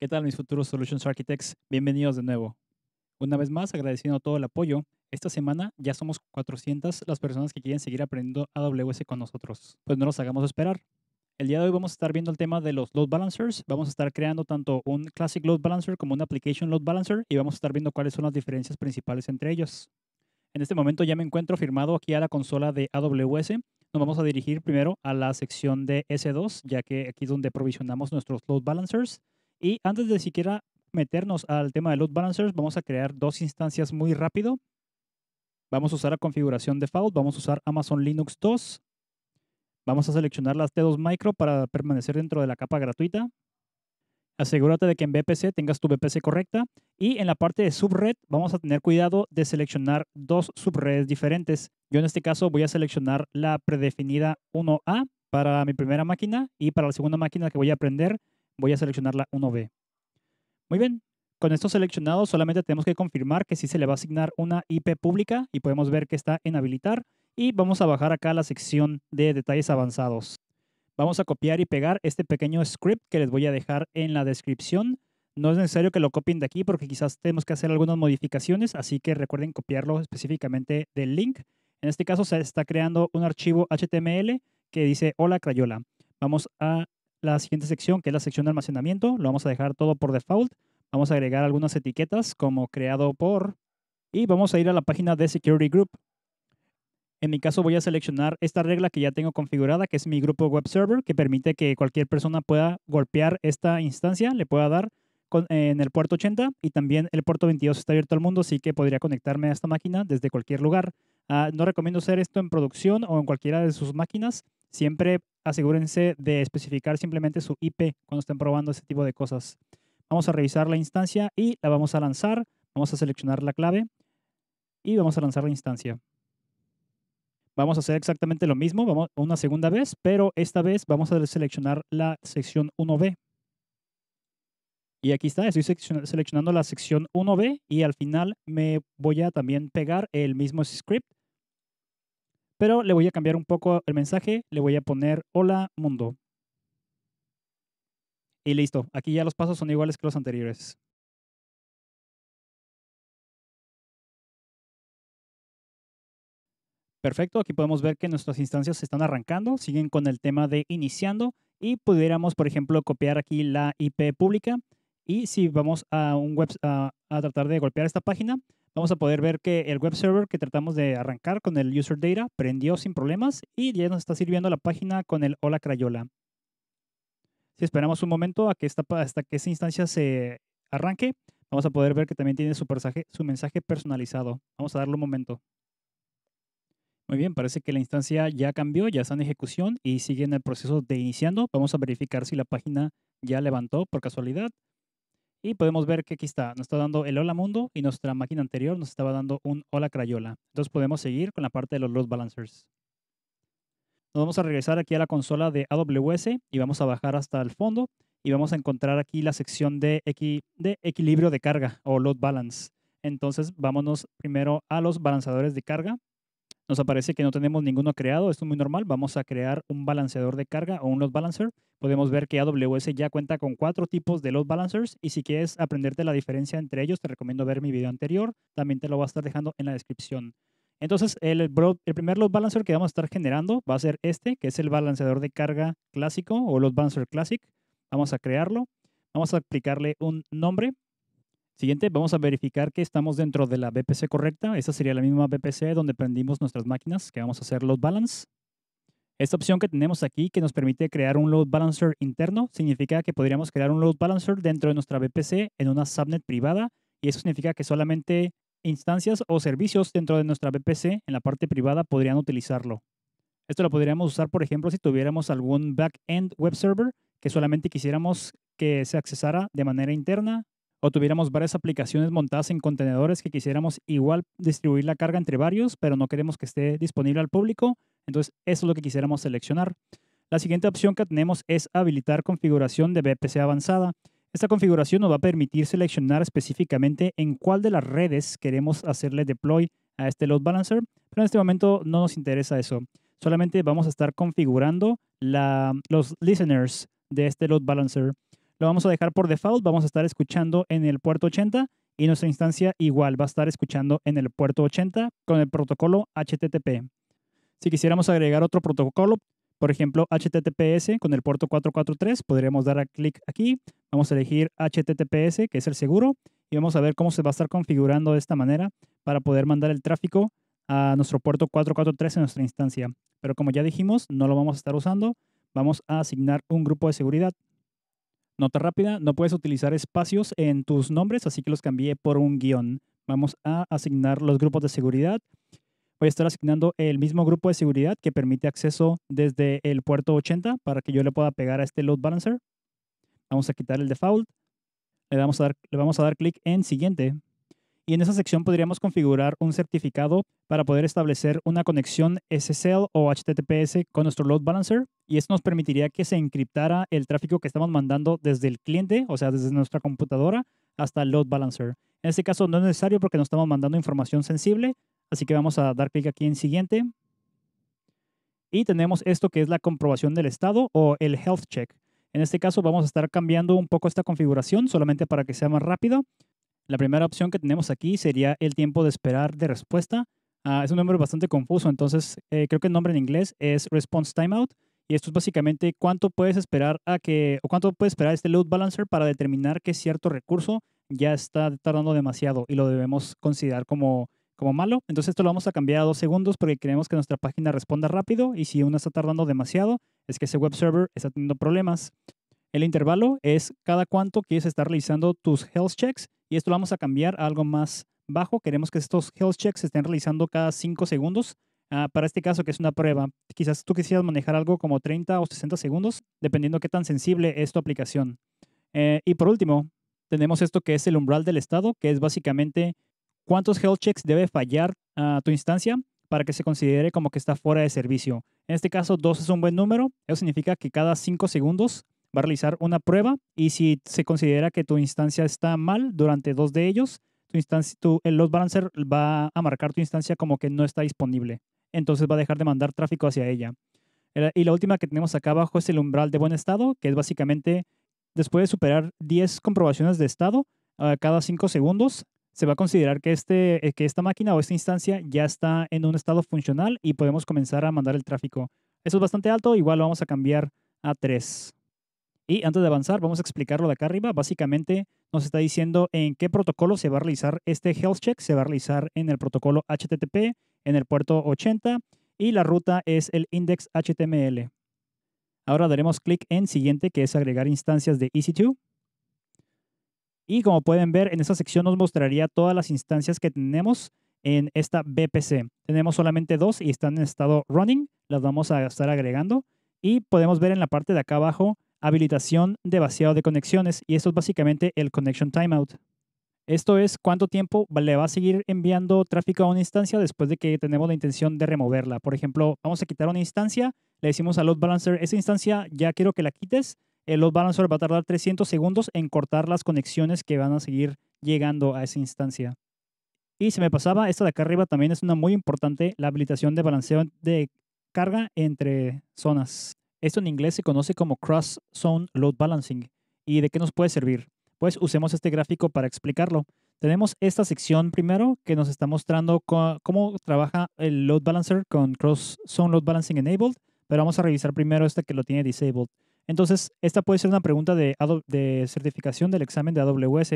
¿Qué tal mis futuros Solutions Architects? Bienvenidos de nuevo. Una vez más, agradeciendo todo el apoyo, esta semana ya somos 400 las personas que quieren seguir aprendiendo AWS con nosotros. Pues no los hagamos esperar. El día de hoy vamos a estar viendo el tema de los load balancers. Vamos a estar creando tanto un classic load balancer como un application load balancer y vamos a estar viendo cuáles son las diferencias principales entre ellos. En este momento ya me encuentro firmado aquí a la consola de AWS. Nos vamos a dirigir primero a la sección de S2, ya que aquí es donde provisionamos nuestros load balancers. Y antes de siquiera meternos al tema de load balancers, vamos a crear dos instancias muy rápido. Vamos a usar la configuración default, vamos a usar Amazon Linux 2. Vamos a seleccionar las T2 Micro para permanecer dentro de la capa gratuita. Asegúrate de que en VPC tengas tu VPC correcta. Y en la parte de subred vamos a tener cuidado de seleccionar dos subredes diferentes. Yo en este caso voy a seleccionar la predefinida 1A para mi primera máquina y para la segunda máquina que voy a aprender Voy a seleccionar la 1B. Muy bien, con esto seleccionado solamente tenemos que confirmar que sí se le va a asignar una IP pública y podemos ver que está en habilitar y vamos a bajar acá a la sección de detalles avanzados. Vamos a copiar y pegar este pequeño script que les voy a dejar en la descripción. No es necesario que lo copien de aquí porque quizás tenemos que hacer algunas modificaciones, así que recuerden copiarlo específicamente del link. En este caso se está creando un archivo HTML que dice hola Crayola. Vamos a la siguiente sección, que es la sección de almacenamiento. Lo vamos a dejar todo por default. Vamos a agregar algunas etiquetas como creado por y vamos a ir a la página de Security Group. En mi caso voy a seleccionar esta regla que ya tengo configurada, que es mi grupo web server, que permite que cualquier persona pueda golpear esta instancia, le pueda dar en el puerto 80 y también el puerto 22 está abierto al mundo, así que podría conectarme a esta máquina desde cualquier lugar. Ah, no recomiendo hacer esto en producción o en cualquiera de sus máquinas. Siempre asegúrense de especificar simplemente su IP cuando estén probando ese tipo de cosas. Vamos a revisar la instancia y la vamos a lanzar. Vamos a seleccionar la clave y vamos a lanzar la instancia. Vamos a hacer exactamente lo mismo vamos una segunda vez, pero esta vez vamos a seleccionar la sección 1B. Y aquí está, estoy seleccionando la sección 1B y al final me voy a también pegar el mismo script pero le voy a cambiar un poco el mensaje, le voy a poner hola mundo. Y listo, aquí ya los pasos son iguales que los anteriores. Perfecto, aquí podemos ver que nuestras instancias se están arrancando, siguen con el tema de iniciando y pudiéramos, por ejemplo, copiar aquí la IP pública y si vamos a un web a, a tratar de golpear esta página, vamos a poder ver que el web server que tratamos de arrancar con el user data prendió sin problemas y ya nos está sirviendo la página con el hola Crayola. Si esperamos un momento a que esta, hasta que esta instancia se arranque, vamos a poder ver que también tiene su su mensaje personalizado. Vamos a darle un momento. Muy bien, parece que la instancia ya cambió, ya está en ejecución y sigue en el proceso de iniciando. Vamos a verificar si la página ya levantó por casualidad. Y podemos ver que aquí está, nos está dando el Hola Mundo y nuestra máquina anterior nos estaba dando un Hola Crayola. Entonces podemos seguir con la parte de los load balancers. Nos vamos a regresar aquí a la consola de AWS y vamos a bajar hasta el fondo y vamos a encontrar aquí la sección de, de equilibrio de carga o load balance. Entonces vámonos primero a los balanzadores de carga nos aparece que no tenemos ninguno creado. Esto es muy normal. Vamos a crear un balanceador de carga o un load balancer. Podemos ver que AWS ya cuenta con cuatro tipos de load balancers y si quieres aprenderte la diferencia entre ellos, te recomiendo ver mi video anterior. También te lo voy a estar dejando en la descripción. Entonces, el, el primer load balancer que vamos a estar generando va a ser este, que es el balanceador de carga clásico o load balancer classic. Vamos a crearlo. Vamos a aplicarle un nombre Siguiente, vamos a verificar que estamos dentro de la BPC correcta. Esa sería la misma BPC donde prendimos nuestras máquinas, que vamos a hacer load balance. Esta opción que tenemos aquí, que nos permite crear un load balancer interno, significa que podríamos crear un load balancer dentro de nuestra BPC en una subnet privada, y eso significa que solamente instancias o servicios dentro de nuestra BPC en la parte privada podrían utilizarlo. Esto lo podríamos usar, por ejemplo, si tuviéramos algún backend web server que solamente quisiéramos que se accesara de manera interna o tuviéramos varias aplicaciones montadas en contenedores que quisiéramos igual distribuir la carga entre varios, pero no queremos que esté disponible al público. Entonces, eso es lo que quisiéramos seleccionar. La siguiente opción que tenemos es habilitar configuración de VPC avanzada. Esta configuración nos va a permitir seleccionar específicamente en cuál de las redes queremos hacerle deploy a este load balancer, pero en este momento no nos interesa eso. Solamente vamos a estar configurando la, los listeners de este load balancer. Lo vamos a dejar por default, vamos a estar escuchando en el puerto 80 y nuestra instancia igual va a estar escuchando en el puerto 80 con el protocolo HTTP. Si quisiéramos agregar otro protocolo, por ejemplo, HTTPS con el puerto 443, podríamos dar clic aquí, vamos a elegir HTTPS, que es el seguro, y vamos a ver cómo se va a estar configurando de esta manera para poder mandar el tráfico a nuestro puerto 443 en nuestra instancia. Pero como ya dijimos, no lo vamos a estar usando, vamos a asignar un grupo de seguridad. Nota rápida, no puedes utilizar espacios en tus nombres, así que los cambié por un guión. Vamos a asignar los grupos de seguridad. Voy a estar asignando el mismo grupo de seguridad que permite acceso desde el puerto 80 para que yo le pueda pegar a este load balancer. Vamos a quitar el default. Le, vamos a dar, le vamos a dar clic en siguiente y en esa sección podríamos configurar un certificado para poder establecer una conexión SSL o HTTPS con nuestro load balancer y esto nos permitiría que se encriptara el tráfico que estamos mandando desde el cliente, o sea, desde nuestra computadora hasta el load balancer. En este caso no es necesario porque no estamos mandando información sensible, así que vamos a dar clic aquí en siguiente. Y tenemos esto que es la comprobación del estado o el health check. En este caso vamos a estar cambiando un poco esta configuración solamente para que sea más rápido. La primera opción que tenemos aquí sería el tiempo de esperar de respuesta. Ah, es un nombre bastante confuso, entonces eh, creo que el nombre en inglés es response timeout. Y esto es básicamente cuánto puedes esperar a que, o cuánto puede esperar este load balancer para determinar que cierto recurso ya está tardando demasiado y lo debemos considerar como, como malo. Entonces esto lo vamos a cambiar a dos segundos porque queremos que nuestra página responda rápido y si uno está tardando demasiado es que ese web server está teniendo problemas. El intervalo es cada cuánto quieres estar realizando tus health checks y esto lo vamos a cambiar a algo más bajo. Queremos que estos health checks se estén realizando cada 5 segundos. Ah, para este caso, que es una prueba, quizás tú quisieras manejar algo como 30 o 60 segundos, dependiendo qué tan sensible es tu aplicación. Eh, y por último, tenemos esto que es el umbral del estado, que es básicamente cuántos health checks debe fallar a tu instancia para que se considere como que está fuera de servicio. En este caso, 2 es un buen número. Eso significa que cada cinco segundos va a realizar una prueba y si se considera que tu instancia está mal durante dos de ellos, tu instancia, tu, el load balancer va a marcar tu instancia como que no está disponible. Entonces va a dejar de mandar tráfico hacia ella. Y la última que tenemos acá abajo es el umbral de buen estado, que es básicamente después de superar 10 comprobaciones de estado cada 5 segundos, se va a considerar que, este, eh, que esta máquina o esta instancia ya está en un estado funcional y podemos comenzar a mandar el tráfico. Eso es bastante alto, igual lo vamos a cambiar a 3. Y antes de avanzar, vamos a explicarlo de acá arriba. Básicamente nos está diciendo en qué protocolo se va a realizar este health check. Se va a realizar en el protocolo HTTP, en el puerto 80, y la ruta es el index Ahora daremos clic en siguiente, que es agregar instancias de EC2. Y como pueden ver, en esta sección nos mostraría todas las instancias que tenemos en esta VPC. Tenemos solamente dos y están en estado running. Las vamos a estar agregando. Y podemos ver en la parte de acá abajo habilitación de vaciado de conexiones y esto es básicamente el connection timeout. Esto es cuánto tiempo le va a seguir enviando tráfico a una instancia después de que tenemos la intención de removerla. Por ejemplo, vamos a quitar una instancia, le decimos al load balancer, esa instancia ya quiero que la quites. El load balancer va a tardar 300 segundos en cortar las conexiones que van a seguir llegando a esa instancia. Y se me pasaba, esta de acá arriba también es una muy importante, la habilitación de balanceo de carga entre zonas. Esto en inglés se conoce como Cross Zone Load Balancing. ¿Y de qué nos puede servir? Pues usemos este gráfico para explicarlo. Tenemos esta sección primero que nos está mostrando cómo trabaja el load balancer con Cross Zone Load Balancing Enabled, pero vamos a revisar primero esta que lo tiene disabled. Entonces, esta puede ser una pregunta de, de certificación del examen de AWS.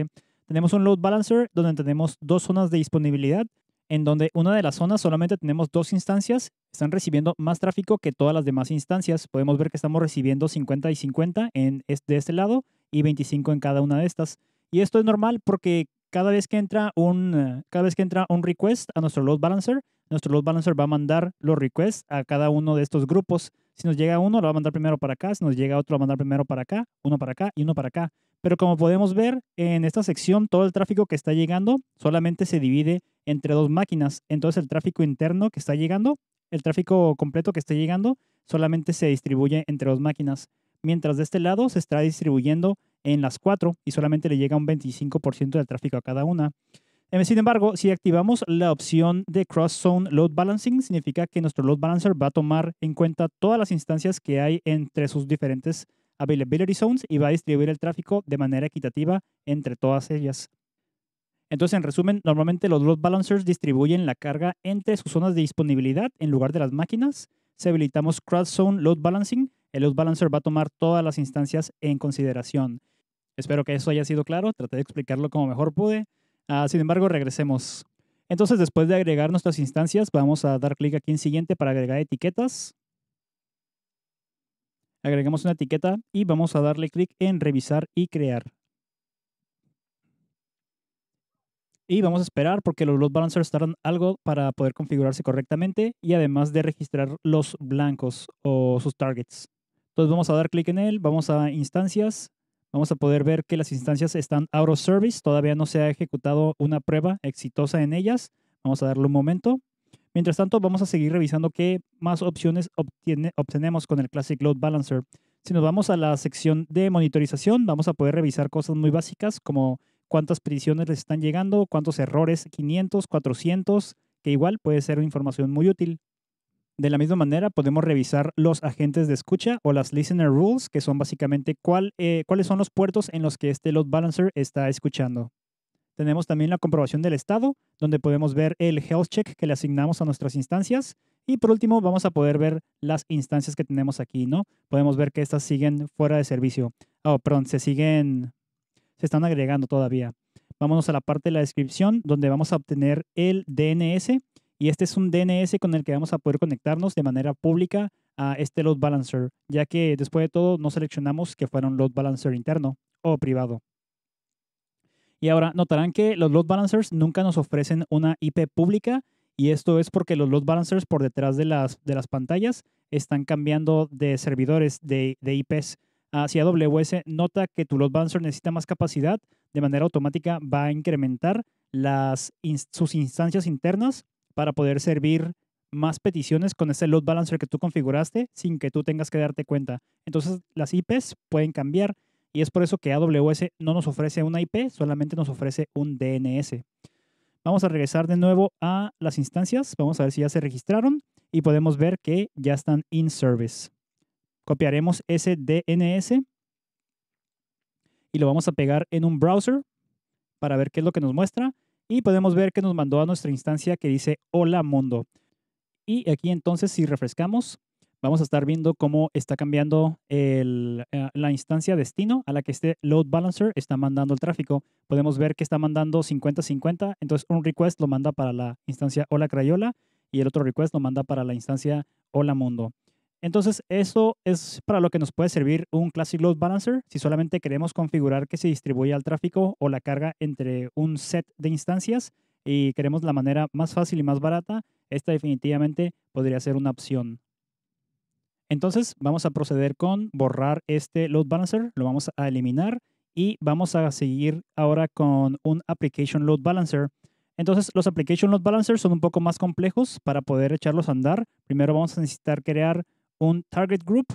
Tenemos un load balancer donde tenemos dos zonas de disponibilidad en donde una de las zonas solamente tenemos dos instancias, están recibiendo más tráfico que todas las demás instancias. Podemos ver que estamos recibiendo 50 y 50 en este, de este lado y 25 en cada una de estas. Y esto es normal porque cada vez que entra un, cada vez que entra un request a nuestro load balancer, nuestro load balancer va a mandar los requests a cada uno de estos grupos. Si nos llega uno, lo va a mandar primero para acá, si nos llega otro, lo va a mandar primero para acá, uno para acá y uno para acá. Pero como podemos ver, en esta sección todo el tráfico que está llegando solamente se divide entre dos máquinas. Entonces el tráfico interno que está llegando, el tráfico completo que está llegando, solamente se distribuye entre dos máquinas. Mientras de este lado se está distribuyendo en las cuatro y solamente le llega un 25% del tráfico a cada una. Eh, sin embargo, si activamos la opción de Cross Zone Load Balancing, significa que nuestro load balancer va a tomar en cuenta todas las instancias que hay entre sus diferentes Availability Zones y va a distribuir el tráfico de manera equitativa entre todas ellas. Entonces, en resumen, normalmente los load balancers distribuyen la carga entre sus zonas de disponibilidad en lugar de las máquinas. Si habilitamos Cross Zone Load Balancing, el load balancer va a tomar todas las instancias en consideración. Espero que eso haya sido claro, traté de explicarlo como mejor pude. Ah, sin embargo, regresemos. Entonces, después de agregar nuestras instancias, vamos a dar clic aquí en siguiente para agregar etiquetas. Agregamos una etiqueta y vamos a darle clic en revisar y crear. y vamos a esperar porque los load balancers tardan algo para poder configurarse correctamente y además de registrar los blancos o sus targets. Entonces vamos a dar clic en él, vamos a instancias, vamos a poder ver que las instancias están out of service, todavía no se ha ejecutado una prueba exitosa en ellas. Vamos a darle un momento Mientras tanto, vamos a seguir revisando qué más opciones obtenemos con el Classic Load Balancer. Si nos vamos a la sección de monitorización, vamos a poder revisar cosas muy básicas como cuántas peticiones les están llegando, cuántos errores, 500, 400, que igual puede ser información muy útil. De la misma manera, podemos revisar los agentes de escucha o las listener rules, que son básicamente eh, cuáles son los puertos en los que este load balancer está escuchando. Tenemos también la comprobación del estado, donde podemos ver el health check que le asignamos a nuestras instancias. Y por último, vamos a poder ver las instancias que tenemos aquí, ¿no? Podemos ver que estas siguen fuera de servicio. Oh, perdón, se siguen, se están agregando todavía. Vámonos a la parte de la descripción, donde vamos a obtener el DNS. Y este es un DNS con el que vamos a poder conectarnos de manera pública a este load balancer, ya que después de todo no seleccionamos que fuera un load balancer interno o privado. Y ahora notarán que los load balancers nunca nos ofrecen una IP pública y esto es porque los load balancers por detrás de las, de las pantallas están cambiando de servidores de, de IPs. hacia AWS nota que tu load balancer necesita más capacidad, de manera automática va a incrementar las, sus instancias internas para poder servir más peticiones con ese load balancer que tú configuraste sin que tú tengas que darte cuenta. Entonces las IPs pueden cambiar y es por eso que AWS no nos ofrece una IP, solamente nos ofrece un DNS. Vamos a regresar de nuevo a las instancias. Vamos a ver si ya se registraron y podemos ver que ya están in service. Copiaremos ese DNS y lo vamos a pegar en un browser para ver qué es lo que nos muestra. Y podemos ver que nos mandó a nuestra instancia que dice hola mundo. Y aquí entonces si refrescamos, vamos a estar viendo cómo está cambiando eh, la instancia destino a la que este load balancer está mandando el tráfico. Podemos ver que está mandando 50-50, entonces un request lo manda para la instancia hola crayola y el otro request lo manda para la instancia hola mundo. Entonces, eso es para lo que nos puede servir un Classic Load Balancer si solamente queremos configurar que se distribuya el tráfico o la carga entre un set de instancias y queremos la manera más fácil y más barata, esta definitivamente podría ser una opción. Entonces vamos a proceder con borrar este load balancer, lo vamos a eliminar y vamos a seguir ahora con un application load balancer. Entonces los application load balancers son un poco más complejos para poder echarlos a andar. Primero vamos a necesitar crear un target group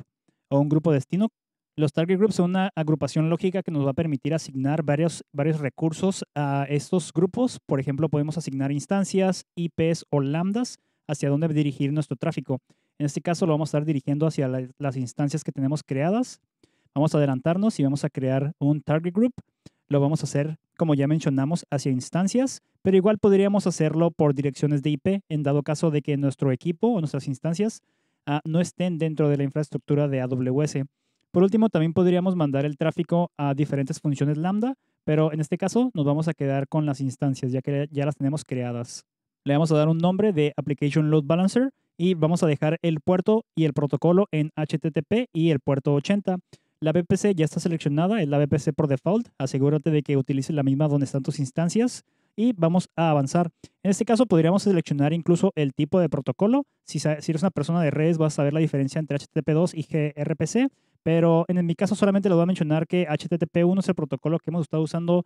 o un grupo destino. Los target groups son una agrupación lógica que nos va a permitir asignar varios, varios recursos a estos grupos. Por ejemplo, podemos asignar instancias, IPs o lambdas hacia dónde dirigir nuestro tráfico. En este caso lo vamos a estar dirigiendo hacia las instancias que tenemos creadas. Vamos a adelantarnos y vamos a crear un target group. Lo vamos a hacer, como ya mencionamos, hacia instancias, pero igual podríamos hacerlo por direcciones de IP en dado caso de que nuestro equipo o nuestras instancias ah, no estén dentro de la infraestructura de AWS. Por último, también podríamos mandar el tráfico a diferentes funciones Lambda, pero en este caso nos vamos a quedar con las instancias, ya que ya las tenemos creadas. Le vamos a dar un nombre de Application Load Balancer y vamos a dejar el puerto y el protocolo en HTTP y el puerto 80. La VPC ya está seleccionada, es la VPC por default. Asegúrate de que utilice la misma donde están tus instancias y vamos a avanzar. En este caso podríamos seleccionar incluso el tipo de protocolo. Si, eres una persona de redes vas a ver la diferencia entre HTTP2 y gRPC, pero en mi caso solamente lo voy a mencionar que HTTP1 es el protocolo que hemos estado usando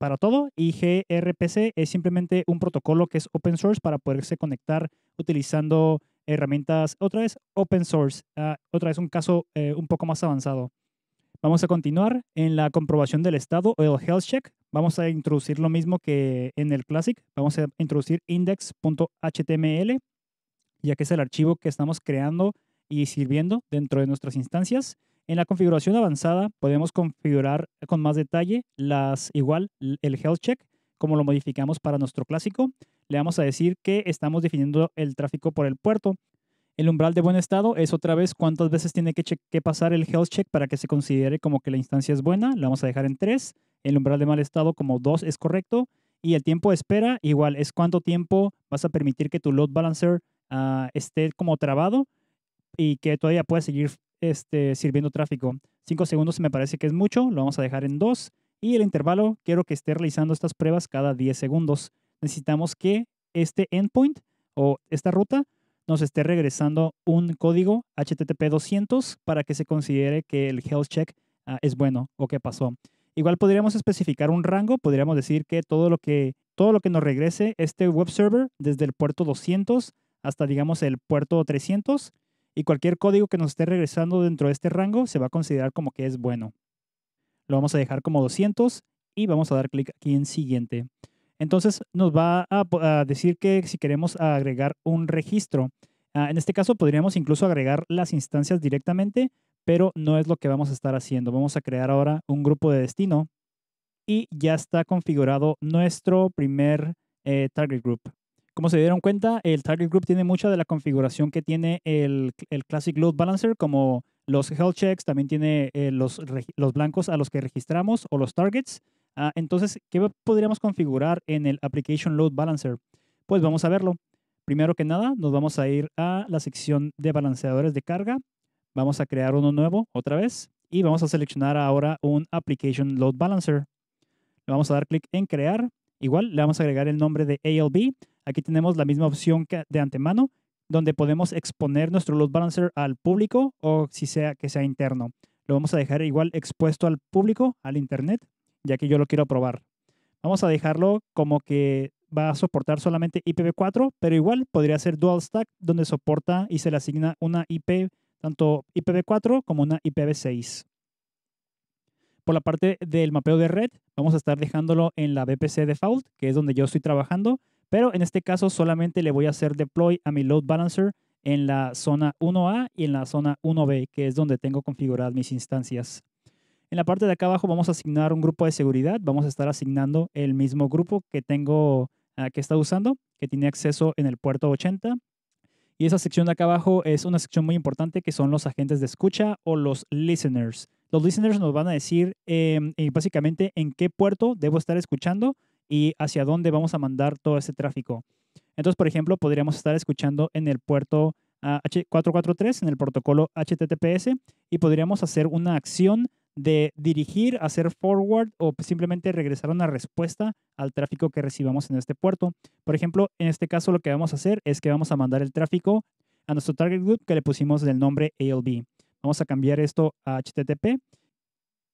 para todo y gRPC es simplemente un protocolo que es open source para poderse conectar utilizando herramientas, otra vez open source, ah, otra vez un caso eh, un poco más avanzado. Vamos a continuar en la comprobación del estado o el health check. Vamos a introducir lo mismo que en el classic. Vamos a introducir index.html, ya que es el archivo que estamos creando y sirviendo dentro de nuestras instancias. En la configuración avanzada podemos configurar con más detalle las igual el health check, como lo modificamos para nuestro clásico. Le vamos a decir que estamos definiendo el tráfico por el puerto. El umbral de buen estado es otra vez cuántas veces tiene que, que pasar el health check para que se considere como que la instancia es buena. La vamos a dejar en 3. El umbral de mal estado como 2 es correcto. Y el tiempo de espera igual es cuánto tiempo vas a permitir que tu load balancer ah, esté como trabado y que todavía pueda seguir este, sirviendo tráfico. 5 segundos me parece que es mucho, lo vamos a dejar en 2. Y el intervalo, quiero que esté realizando estas pruebas cada 10 segundos. Necesitamos que este endpoint o esta ruta nos esté regresando un código HTTP 200 para que se considere que el health check ah, es bueno o que pasó. Igual podríamos especificar un rango, podríamos decir que todo lo que todo lo que nos regrese este web server desde el puerto 200 hasta digamos el puerto 300 y cualquier código que nos esté regresando dentro de este rango se va a considerar como que es bueno. Lo vamos a dejar como 200 y vamos a dar clic aquí en siguiente. Entonces nos va a, decir que si queremos agregar un registro, ah, en este caso podríamos incluso agregar las instancias directamente, pero no es lo que vamos a estar haciendo. Vamos a crear ahora un grupo de destino y ya está configurado nuestro primer eh, target group. Como se dieron cuenta, el target group tiene mucha de la configuración que tiene el, Classic Load Balancer, como los health checks, también tiene eh, los, blancos a los que registramos o los targets. Ah, entonces, ¿qué podríamos configurar en el Application Load Balancer? Pues vamos a verlo. Primero que nada, nos vamos a ir a la sección de balanceadores de carga. Vamos a crear uno nuevo otra vez y vamos a seleccionar ahora un Application Load Balancer. Le vamos a dar clic en Crear Igual le vamos a agregar el nombre de ALB. Aquí tenemos la misma opción que de antemano, donde podemos exponer nuestro load balancer al público o si sea que sea interno. Lo vamos a dejar igual expuesto al público, al internet, ya que yo lo quiero probar. Vamos a dejarlo como que va a soportar solamente IPv4, pero igual podría ser dual stack, donde soporta y se le asigna una IP, tanto IPv4 como una IPv6 la parte del mapeo de red, vamos a estar dejándolo en la VPC default, que es donde yo estoy trabajando, pero en este caso solamente le voy a hacer deploy a mi load balancer en la zona 1A y en la zona 1B, que es donde tengo configuradas mis instancias. En la parte de acá abajo vamos a asignar un grupo de seguridad, vamos a estar asignando el mismo grupo que tengo, ah, que está usando, que tiene acceso en el puerto 80. Y esa sección de acá abajo es una sección muy importante que son los agentes de escucha o los listeners. Los listeners nos van a decir em, eh, básicamente en qué puerto debo estar escuchando y hacia dónde vamos a mandar todo ese tráfico. Entonces, por ejemplo, podríamos estar escuchando en el puerto H443, ah, en el protocolo HTTPS, y podríamos hacer una acción de dirigir, hacer forward o simplemente regresar una respuesta al tráfico que recibamos en este puerto. Por ejemplo, en este caso lo que vamos a hacer es que vamos a mandar el tráfico a nuestro target group que le pusimos el nombre ALB. Vamos a cambiar esto a HTTP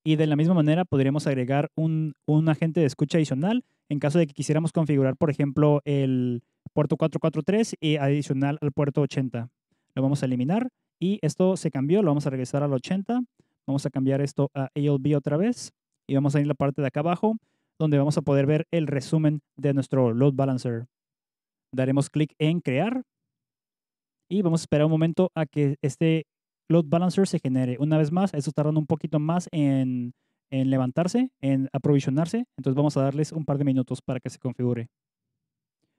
y de la misma manera podríamos agregar un, agente de escucha adicional en caso de que quisiéramos configurar, por ejemplo, el puerto 443 y adicional al puerto 80. Lo vamos a eliminar y esto se cambió, lo vamos a regresar al 80. Vamos a cambiar esto a ALB otra vez y vamos a ir a la parte de acá abajo donde vamos a poder ver el resumen de nuestro load balancer. Daremos clic en crear y vamos a esperar un momento a que este load balancer se genere. Una vez más, eso tardan un poquito más en, en levantarse, en aprovisionarse. Entonces vamos a darles un par de minutos para que se configure.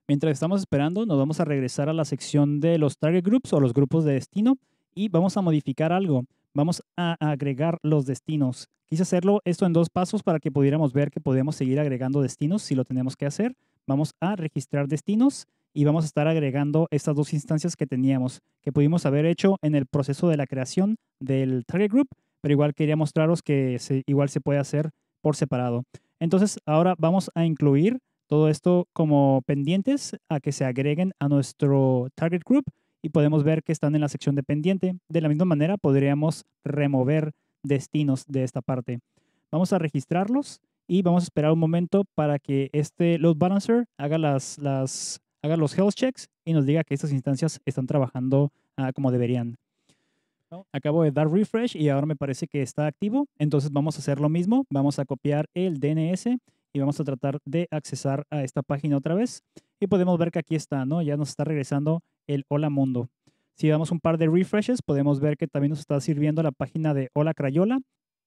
Mientras estamos esperando, nos vamos a regresar a la sección de los target groups o los grupos de destino y vamos a modificar algo. Vamos a agregar los destinos. Quise hacerlo esto en dos pasos para que pudiéramos ver que podemos seguir agregando destinos si lo tenemos que hacer. Vamos a registrar destinos y vamos a estar agregando estas dos instancias que teníamos, que pudimos haber hecho en el proceso de la creación del target group, pero igual quería mostraros que igual se puede hacer por separado. Entonces ahora vamos a incluir todo esto como pendientes a que se agreguen a nuestro target group y podemos ver que están en la sección de pendiente. De la misma manera podríamos remover destinos de esta parte. Vamos a registrarlos y vamos a esperar un momento para que este load balancer haga las haga los health checks y nos diga que estas instancias están trabajando ah, como deberían. Oh. Acabo de dar refresh y ahora me parece que está activo, entonces vamos a hacer lo mismo, vamos a copiar el DNS y vamos a tratar de accesar a esta página otra vez y podemos ver que aquí está, ¿no? Ya nos está regresando el Hola Mundo. Si damos un par de refreshes, podemos ver que también nos está sirviendo la página de Hola Crayola.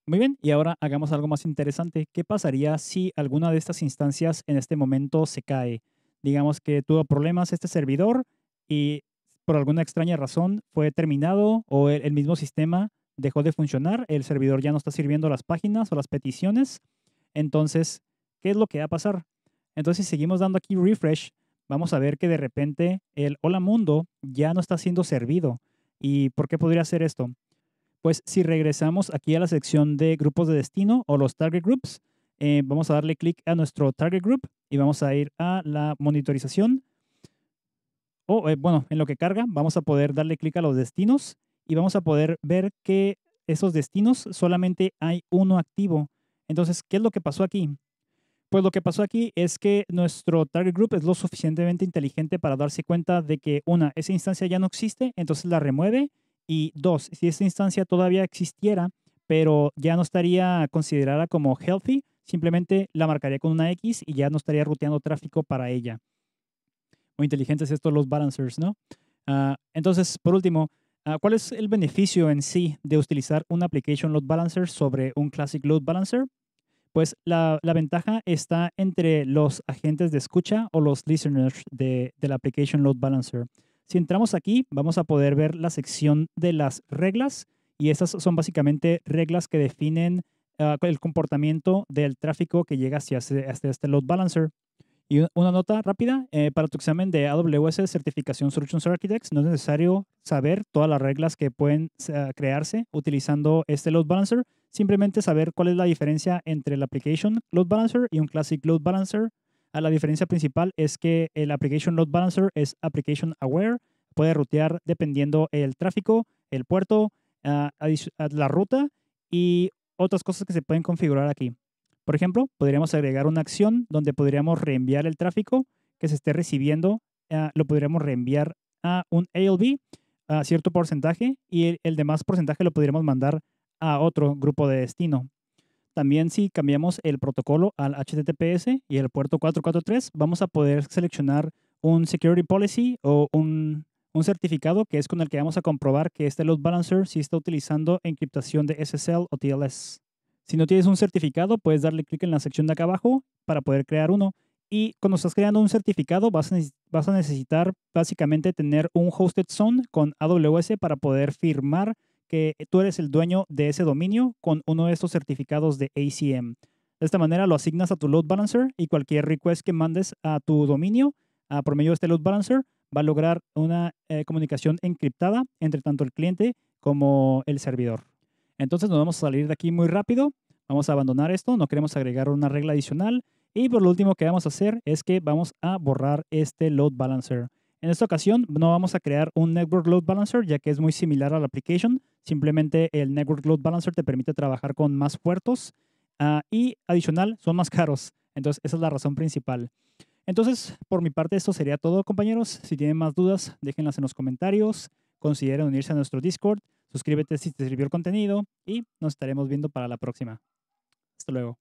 Muy bien, y ahora hagamos algo más interesante. ¿Qué pasaría si alguna de estas instancias en este momento se cae? digamos que tuvo problemas este servidor y por alguna extraña razón fue terminado o e, el, mismo sistema dejó de funcionar, el servidor ya no está sirviendo las páginas o las peticiones. Entonces, ¿qué es lo que va a pasar? Entonces, si seguimos dando aquí refresh, vamos a ver que de repente el hola mundo ya no está siendo servido. ¿Y por qué podría ser esto? Pues si regresamos aquí a la sección de grupos de destino o los target groups, eh, vamos a darle clic a nuestro target group y vamos a ir a la monitorización. O, eh, bueno, en lo que carga, vamos a poder darle clic a los destinos y vamos a poder ver que esos destinos solamente hay uno activo. Entonces, ¿qué es lo que pasó aquí? Pues lo que pasó aquí es que nuestro target group es lo suficientemente inteligente para darse cuenta de que, una, esa instancia ya no existe, entonces la remueve, y dos, si esa instancia todavía existiera, pero ya no estaría considerada como healthy, simplemente la marcaría con una X y ya no estaría ruteando tráfico para ella. Muy inteligentes estos los balancers, ¿no? Ah, entonces, por último, ah, ¿cuál es el beneficio en sí de utilizar un application load balancer sobre un classic load balancer? Pues la, ventaja está entre los agentes de escucha o los listeners de, del application load balancer. Si entramos aquí, vamos a poder ver la sección de las reglas y esas son básicamente reglas que definen Ah, el comportamiento del tráfico que llega hacia, este load balancer. Y una nota rápida, eh, para tu examen de AWS Certificación Solutions Architects no es necesario saber todas las reglas que pueden ah, crearse utilizando este load balancer, simplemente saber cuál es la diferencia entre el application load balancer y un classic load balancer. Ah, la diferencia principal es que el application load balancer es application aware, puede rutear dependiendo el tráfico, el puerto, la ruta y otras cosas que se pueden configurar aquí. Por ejemplo, podríamos agregar una acción donde podríamos reenviar el tráfico que se esté recibiendo, eh, lo podríamos reenviar a un ALB a cierto porcentaje y el, el, demás porcentaje lo podríamos mandar a otro grupo de destino. También si cambiamos el protocolo al HTTPS y el puerto 443, vamos a poder seleccionar un Security Policy o un un certificado que es con el que vamos a comprobar que este load balancer sí está utilizando encriptación de SSL o TLS. Si no tienes un certificado, puedes darle clic en la sección de acá abajo para poder crear uno. Y cuando estás creando un certificado, vas a, necesitar básicamente tener un hosted zone con AWS para poder firmar que tú eres el dueño de ese dominio con uno de estos certificados de ACM. De esta manera lo asignas a tu load balancer y cualquier request que mandes a tu dominio a por medio de este load balancer va a lograr una eh, comunicación encriptada entre tanto el cliente como el servidor. Entonces nos vamos a salir de aquí muy rápido, vamos a abandonar esto, no queremos agregar una regla adicional y por lo último que vamos a hacer es que vamos a borrar este load balancer. En esta ocasión no vamos a crear un Network Load Balancer ya que es muy similar al application. Simplemente el Network Load Balancer te permite trabajar con más puertos ah, y adicional son más caros. Entonces esa es la razón principal. Entonces, por mi parte, esto sería todo, compañeros. Si tienen más dudas, déjenlas en los comentarios. Consideren unirse a nuestro Discord. Suscríbete si te sirvió el contenido y nos estaremos viendo para la próxima. Hasta luego.